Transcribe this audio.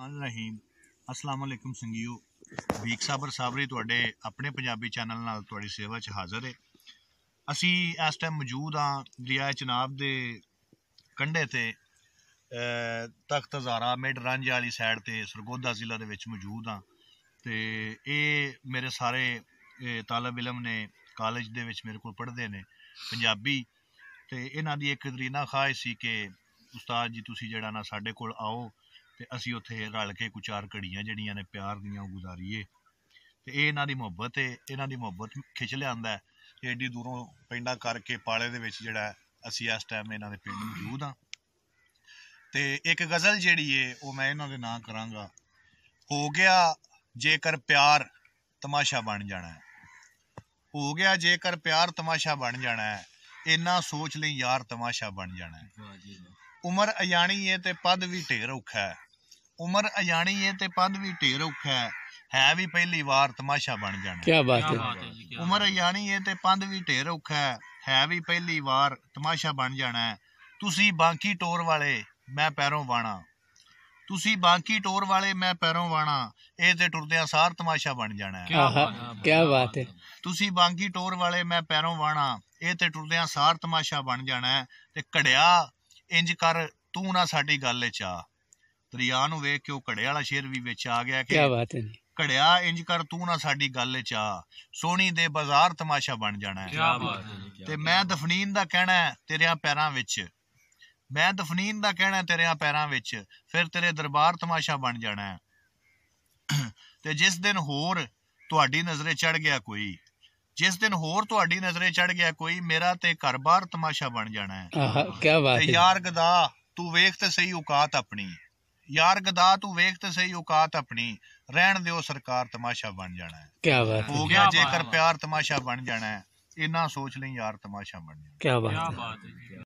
ਰਹਿਮਾਨ ਰਹੀਮ ਅਸਲਾਮ ਅਲੈਕਮ ਸੰਗਿਓ ਵੀਕ ਸਾਬਰ ਸਾਬਰੀ ਤੁਹਾਡੇ ਆਪਣੇ ਪੰਜਾਬੀ ਚੈਨਲ ਨਾਲ ਤੁਹਾਡੀ ਸੇਵਾ 'ਚ ਹਾਜ਼ਰ ਹੈ ਅਸੀਂ ਇਸ ਟਾਈਮ ਮੌਜੂਦ ਆ ਦਰਿਆ ਚਨਾਬ ਦੇ ਕੰਢੇ ਤੇ ਤਖਤ ਹਜ਼ਾਰਾ ਮਿਡ ਰਾਂਝਾ ਵਾਲੀ ਸਾਈਡ ਤੇ ਸਰਗੋਦਾ ਜ਼ਿਲ੍ਹਾ ਦੇ ਵਿੱਚ ਮੌਜੂਦ ਆ ਤੇ ਇਹ ਮੇਰੇ ਸਾਰੇ ਤਾਲਬ ਇਲਮ ਨੇ ਕਾਲਜ ਦੇ ਵਿੱਚ ਮੇਰੇ ਕੋਲ ਪੜ੍ਹਦੇ ਨੇ ਪੰਜਾਬੀ ਤੇ ਇਹਨਾਂ ਦੀ ਇੱਕ ਦਰੀਨਾ ਖਾਹਿਸ਼ ਸੀ ਕਿ ਉਸਤਾਦ ਜੀ ਤੁਸੀਂ ਜਿਹੜਾ ਨਾ ਸਾਡੇ ਕੋਲ ਆਓ ਤੇ ਅਸੀਂ ਉੱਥੇ ਰਲ ਕੇ ਕੁ ਚਾਰ ਘੜੀਆਂ ਜਿਹੜੀਆਂ ਨੇ ਪਿਆਰ ਦੀਆਂ ਗੁਜ਼ਾਰੀਏ ਤੇ ਇਹ ਇਹਨਾਂ ਦੀ ਮੁਹੱਬਤ ਹੈ ਇਹਨਾਂ ਦੀ ਮੁਹੱਬਤ ਖਿੱਚ ਲਿਆਂਦਾ ਹੈ ਏਡੀ ਦੂਰੋਂ ਪਿੰਡਾਂ ਕਰਕੇ ਪਾਲੇ ਦੇ ਵਿੱਚ ਜਿਹੜਾ ਅਸੀਂ ਇਸ ਟਾਈਮ ਇਹਨਾਂ ਦੇ ਪਿੰਡ ਮੌਜੂਦ ਆ ਤੇ ਇੱਕ ਗਜ਼ਲ ਜਿਹੜੀ ਏ ਉਹ ਮੈਂ ਇਹਨਾਂ ਦੇ ਨਾਂ ਕਰਾਂਗਾ ਹੋ ਗਿਆ ਜੇਕਰ ਪਿਆਰ ਤਮਾਸ਼ਾ ਬਣ ਜਾਣਾ ਹੈ ਹੋ ਗਿਆ ਜੇਕਰ ਪਿਆਰ ਤਮਾਸ਼ਾ ਬਣ ਜਾਣਾ ਹੈ ਇੰਨਾ ਸੋਚ ਲਈ ਯਾਰ ਤਮਾਸ਼ਾ ਬਣ ਜਾਣਾ ਹੈ ਉਮਰ ਅਜਾਣੀ ਏ ਤੇ ਪਦ ਵੀ ਢੇਰ ਔਖਾ ਹੈ ਉਮਰ ਅਜਾਣੀ ਏ ਤੇ ਪਦ ਵੀ ਢੇਰ ਔਖਾ ਹੈ ਹੈ ਵੀ ਪਹਿਲੀ ਵਾਰ ਤਮਾਸ਼ਾ ਬਣ ਜਾਣਾ ਕੀ ਬਾਤ ਹੈ ਉਮਰ ਅਜਾਣੀ ਏ ਤੇ ਪਦ ਵੀ ਢੇਰ ਔਖਾ ਹੈ ਹੈ ਵੀ ਪਹਿਲੀ ਵਾਰ ਤਮਾਸ਼ਾ ਬਣ ਜਾਣਾ ਹੈ ਤੁਸੀਂ ਬਾਂਕੀ ਟੋਰ ਵਾਲੇ ਮੈਂ ਪੈਰੋਂ ਵਾਣਾ ਤੁਸੀਂ ਬਾਂਕੀ ਟੋਰ ਵਾਲੇ ਮੈਂ ਪੈਰੋਂ ਵਾਣਾ ਇਹ ਤੇ ਟੁਰਦਿਆਂ ਸਾਰ ਤਮਾਸ਼ਾ ਬਣ ਜਾਣਾ ਹੈ ਆਹਾ ਕੀ ਬਾਤ ਹੈ ਤੁਸੀਂ ਬਾਂਕੀ ਟੋਰ ਵਾਲੇ ਮੈਂ ਪੈਰੋਂ ਵਾਣਾ ਇਹ ਤੇ ਟੁਰਦਿਆਂ ਸਾਰ ਤਮਾਸ਼ਾ ਬਣ ਜਾਣਾ ਹੈ ਤੇ ਘੜਿਆ ਇੰਜ ਕਰ ਤੂੰ ਨਾ ਸਾਡੀ ਗੱਲ ਚਾ ਦਰਿਆ ਨੂੰ ਵੇਖ ਕੇ ਉਹ ਘੜੇ ਵਾਲਾ ਸ਼ੇਰ ਵੀ ਵਿੱਚ ਆ ਗਿਆ ਕਿ ਕੀ ਬਾਤ ਹੈ ਜੀ ਘੜਿਆ ਇੰਜ ਕਰ ਤੂੰ ਨਾ ਸਾਡੀ ਗੱਲ ਚ ਆ ਸੋਹਣੀ ਦੇ ਬਾਜ਼ਾਰ ਤਮਾਸ਼ਾ ਬਣ ਜਾਣਾ ਹੈ ਕੀ ਬਾਤ ਹੈ ਤੇ ਮੈਂ ਦਫਨੀਨ ਦਾ ਕਹਿਣਾ ਹੈ ਪੈਰਾਂ ਵਿੱਚ ਮੈਂ ਦਫਨੀਨ ਦਾ ਕਹਿਣਾ ਤੇਰੇਆਂ ਪੈਰਾਂ ਵਿੱਚ ਫਿਰ ਤੇਰੇ ਦਰਬਾਰ ਤਮਾਸ਼ਾ ਬਣ ਜਾਣਾ ਹੈ ਤੇ ਜਿਸ ਦਿਨ ਹੋਰ ਤੁਹਾਡੀ ਨਜ਼ਰੇ ਚੜ ਗਿਆ ਕੋਈ ਜਿਸ ਦਿਨ ਹੋਰ ਤੁਹਾਡੀ ਨਜ਼ਰੇ ਚੜ ਗਿਆ ਕੋਈ ਮੇਰਾ ਤੇ ਘਰ-ਬਾਰ ਤਮਾਸ਼ਾ ਬਣ ਜਾਣਾ ਹੈ ਆਹ ਕੀ ਬਾਤ ਹੈ ਯਾਰ ਗਦਾ ਤੂੰ ਵੇਖ ਤੇ ਸਹੀ ਔਕਾਤ ਆਪਣੀ ਯਾਰ ਗਦਾ ਤੂੰ ਵੇਖ ਤੇ ਸਹੀ ਔਕਾਤ ਆਪਣੀ ਰਹਿਣ ਦਿਓ ਸਰਕਾਰ ਤਮਾਸ਼ਾ ਬਣ ਜਾਣਾ ਹੈ ਕੀ ਬਾਤ ਹੋ ਗਿਆ ਜੇਕਰ ਪਿਆਰ ਤਮਾਸ਼ਾ ਬਣ ਜਾਣਾ ਹੈ ਇਹਨਾਂ ਸੋਚ ਲਈ ਯਾਰ ਤਮਾਸ਼ਾ ਬਣ ਜਾਣਾ ਕੀ ਬਾਤ ਹੈ